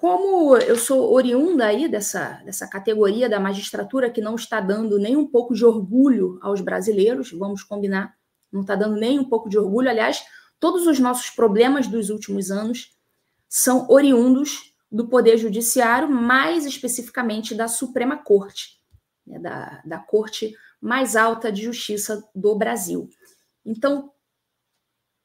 Como eu sou oriunda aí dessa, dessa categoria da magistratura que não está dando nem um pouco de orgulho aos brasileiros, vamos combinar, não está dando nem um pouco de orgulho. Aliás, todos os nossos problemas dos últimos anos são oriundos do Poder Judiciário, mais especificamente da Suprema Corte, né, da, da Corte mais alta de justiça do Brasil. Então,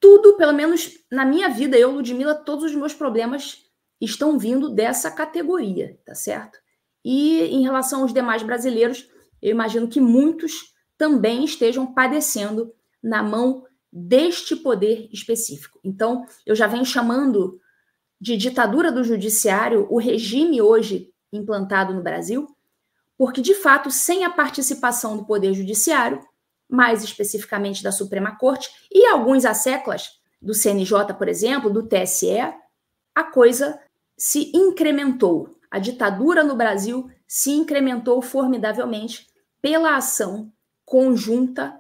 tudo, pelo menos na minha vida, eu, Ludmilla, todos os meus problemas estão vindo dessa categoria, tá certo? E em relação aos demais brasileiros, eu imagino que muitos também estejam padecendo na mão deste poder específico. Então, eu já venho chamando de ditadura do judiciário o regime hoje implantado no Brasil, porque de fato, sem a participação do poder judiciário, mais especificamente da Suprema Corte e alguns asseclas do CNJ, por exemplo, do TSE, a coisa se incrementou. A ditadura no Brasil se incrementou formidavelmente pela ação conjunta,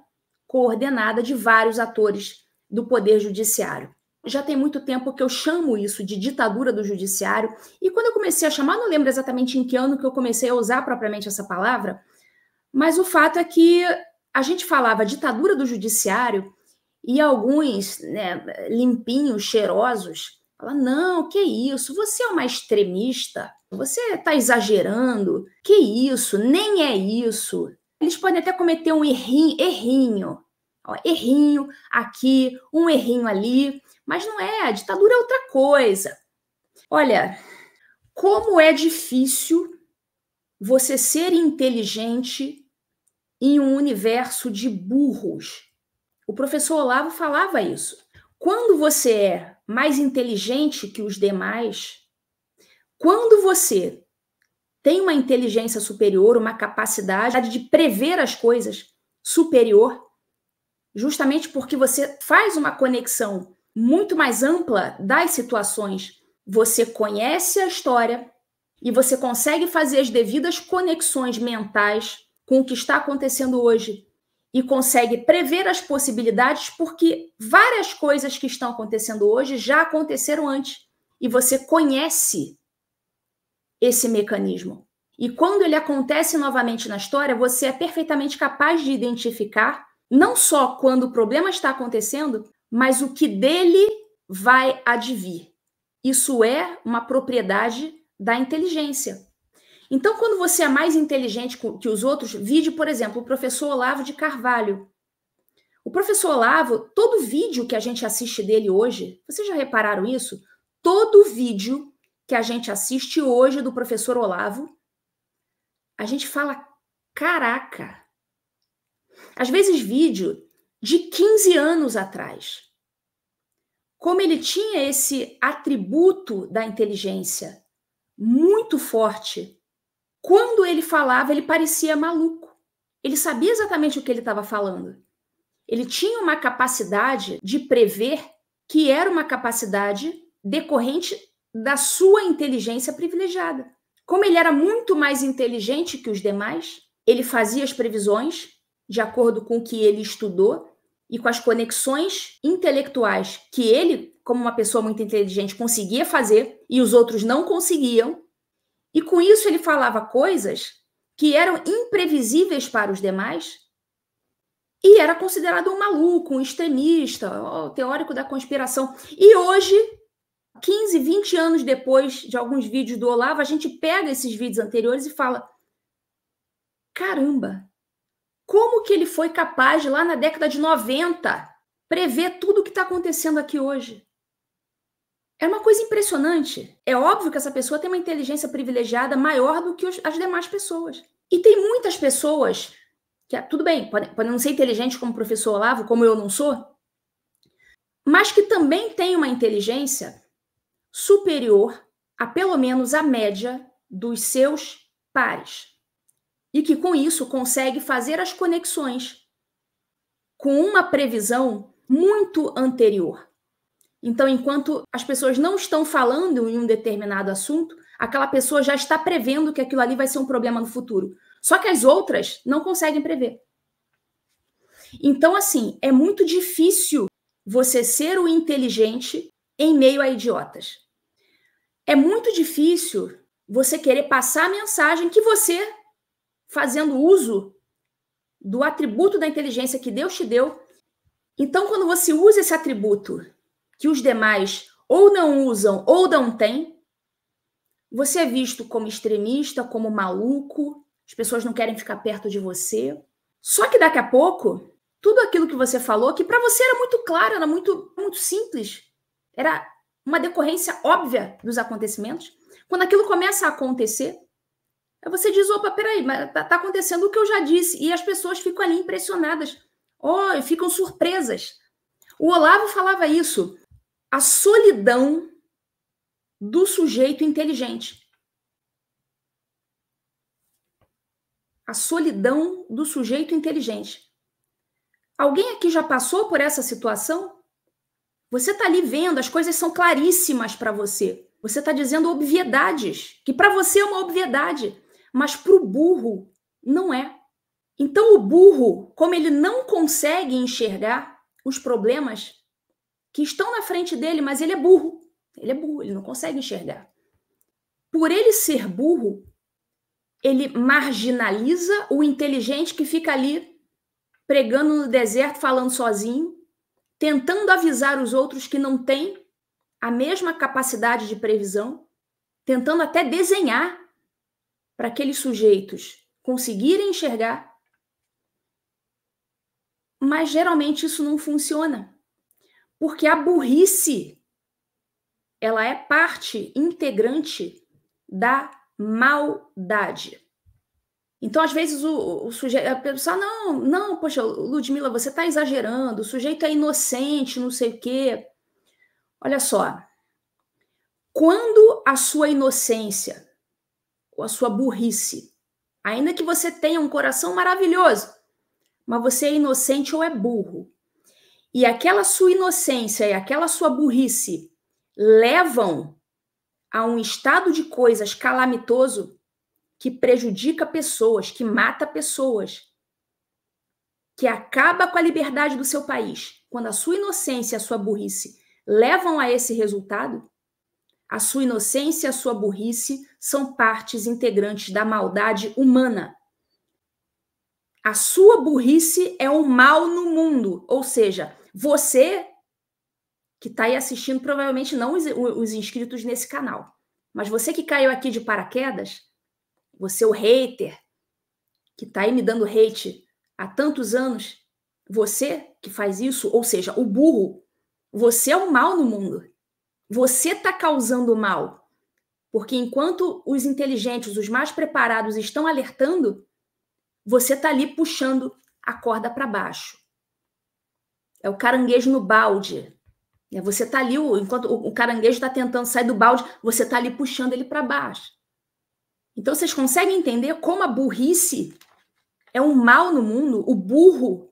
coordenada de vários atores do Poder Judiciário. Já tem muito tempo que eu chamo isso de ditadura do judiciário, e quando eu comecei a chamar, não lembro exatamente em que ano que eu comecei a usar propriamente essa palavra, mas o fato é que a gente falava ditadura do judiciário e alguns né, limpinhos, cheirosos, Fala, não, que isso, você é uma extremista, você está exagerando, que isso, nem é isso. Eles podem até cometer um errinho, errinho, ó, errinho aqui, um errinho ali, mas não é, a ditadura é outra coisa. Olha, como é difícil você ser inteligente em um universo de burros. O professor Olavo falava isso. Quando você é mais inteligente que os demais, quando você tem uma inteligência superior, uma capacidade de prever as coisas superior, justamente porque você faz uma conexão muito mais ampla das situações, você conhece a história e você consegue fazer as devidas conexões mentais com o que está acontecendo hoje e consegue prever as possibilidades, porque várias coisas que estão acontecendo hoje já aconteceram antes. E você conhece esse mecanismo. E quando ele acontece novamente na história, você é perfeitamente capaz de identificar não só quando o problema está acontecendo, mas o que dele vai advir. Isso é uma propriedade da inteligência. Então, quando você é mais inteligente que os outros, vide, por exemplo, o professor Olavo de Carvalho. O professor Olavo, todo vídeo que a gente assiste dele hoje, vocês já repararam isso? Todo vídeo que a gente assiste hoje do professor Olavo, a gente fala: caraca! Às vezes, vídeo de 15 anos atrás. Como ele tinha esse atributo da inteligência muito forte, quando ele falava, ele parecia maluco. Ele sabia exatamente o que ele estava falando. Ele tinha uma capacidade de prever que era uma capacidade decorrente da sua inteligência privilegiada. Como ele era muito mais inteligente que os demais, ele fazia as previsões de acordo com o que ele estudou e com as conexões intelectuais que ele, como uma pessoa muito inteligente, conseguia fazer e os outros não conseguiam, e com isso ele falava coisas que eram imprevisíveis para os demais e era considerado um maluco, um extremista, um teórico da conspiração. E hoje, 15, 20 anos depois de alguns vídeos do Olavo, a gente pega esses vídeos anteriores e fala: caramba, como que ele foi capaz, lá na década de 90, prever tudo o que está acontecendo aqui hoje? É uma coisa impressionante. É óbvio que essa pessoa tem uma inteligência privilegiada maior do que as demais pessoas. E tem muitas pessoas que, tudo bem, podem, podem não ser inteligentes como o professor Olavo, como eu não sou, mas que também têm uma inteligência superior a pelo menos a média dos seus pares. E que com isso consegue fazer as conexões com uma previsão muito anterior. Então, enquanto as pessoas não estão falando em um determinado assunto, aquela pessoa já está prevendo que aquilo ali vai ser um problema no futuro. Só que as outras não conseguem prever. Então, assim, é muito difícil você ser o inteligente em meio a idiotas. É muito difícil você querer passar a mensagem que você, fazendo uso do atributo da inteligência que Deus te deu, então, quando você usa esse atributo que os demais ou não usam ou não têm, você é visto como extremista, como maluco, as pessoas não querem ficar perto de você. Só que daqui a pouco, tudo aquilo que você falou, que para você era muito claro, era muito, muito simples, era uma decorrência óbvia dos acontecimentos, quando aquilo começa a acontecer, você diz: opa, peraí, mas tá, tá acontecendo o que eu já disse. E as pessoas ficam ali impressionadas, oh, ficam surpresas. O Olavo falava isso a solidão do sujeito inteligente. A solidão do sujeito inteligente. Alguém aqui já passou por essa situação? Você está ali vendo, as coisas são claríssimas para você. Você está dizendo obviedades, que para você é uma obviedade, mas para o burro não é. Então, o burro, como ele não consegue enxergar os problemas, que estão na frente dele, mas ele é burro. Ele é burro, ele não consegue enxergar. Por ele ser burro, ele marginaliza o inteligente que fica ali pregando no deserto, falando sozinho, tentando avisar os outros que não têm a mesma capacidade de previsão, tentando até desenhar para aqueles sujeitos conseguirem enxergar. Mas geralmente isso não funciona. Porque a burrice ela é parte integrante da maldade. Então, às vezes, o, o sujeito. A pessoa, não, não, poxa, Ludmila, você está exagerando, o sujeito é inocente, não sei o quê. Olha só. Quando a sua inocência, ou a sua burrice, ainda que você tenha um coração maravilhoso, mas você é inocente ou é burro, e aquela sua inocência e aquela sua burrice levam a um estado de coisas calamitoso que prejudica pessoas, que mata pessoas, que acaba com a liberdade do seu país, quando a sua inocência e a sua burrice levam a esse resultado, a sua inocência e a sua burrice são partes integrantes da maldade humana. A sua burrice é um mal no mundo, ou seja, você que está aí assistindo, provavelmente não os, os inscritos nesse canal, mas você que caiu aqui de paraquedas, você o hater, que está aí me dando hate há tantos anos, você que faz isso, ou seja, o burro, você é o mal no mundo. Você está causando mal. Porque enquanto os inteligentes, os mais preparados estão alertando, você está ali puxando a corda para baixo. É o caranguejo no balde. É, você está ali, enquanto o caranguejo está tentando sair do balde, você está ali puxando ele para baixo. Então vocês conseguem entender como a burrice é um mal no mundo? O burro,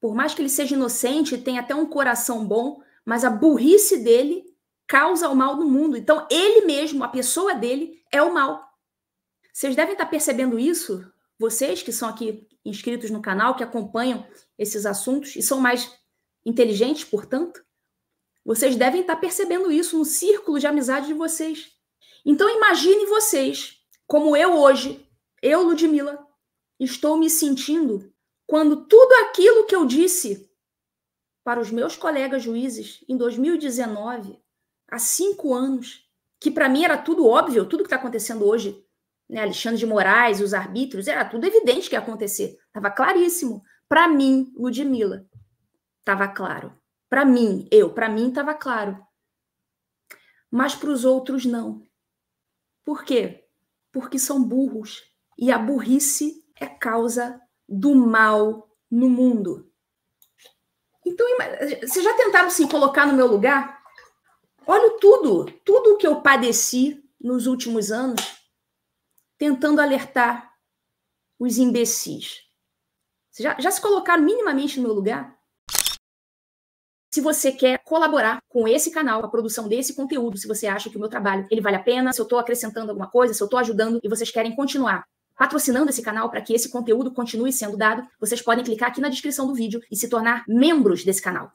por mais que ele seja inocente, tem até um coração bom, mas a burrice dele causa o mal no mundo. Então ele mesmo, a pessoa dele, é o mal. Vocês devem estar tá percebendo isso vocês que são aqui inscritos no canal, que acompanham esses assuntos e são mais inteligentes, portanto, vocês devem estar percebendo isso no círculo de amizade de vocês. Então imagine vocês, como eu hoje, eu, Ludmilla, estou me sentindo quando tudo aquilo que eu disse para os meus colegas juízes em 2019, há cinco anos, que para mim era tudo óbvio, tudo que está acontecendo hoje né, Alexandre de Moraes, os arbítrios, era tudo evidente que ia acontecer. Estava claríssimo. Para mim, Ludmilla, estava claro. Para mim, eu, para mim estava claro. Mas para os outros, não. Por quê? Porque são burros. E a burrice é causa do mal no mundo. Então, vocês já tentaram se assim, colocar no meu lugar? Olha tudo, tudo que eu padeci nos últimos anos tentando alertar os imbecis. Vocês já, já se colocaram minimamente no meu lugar? Se você quer colaborar com esse canal, a produção desse conteúdo, se você acha que o meu trabalho ele vale a pena, se eu estou acrescentando alguma coisa, se eu estou ajudando e vocês querem continuar patrocinando esse canal para que esse conteúdo continue sendo dado, vocês podem clicar aqui na descrição do vídeo e se tornar membros desse canal.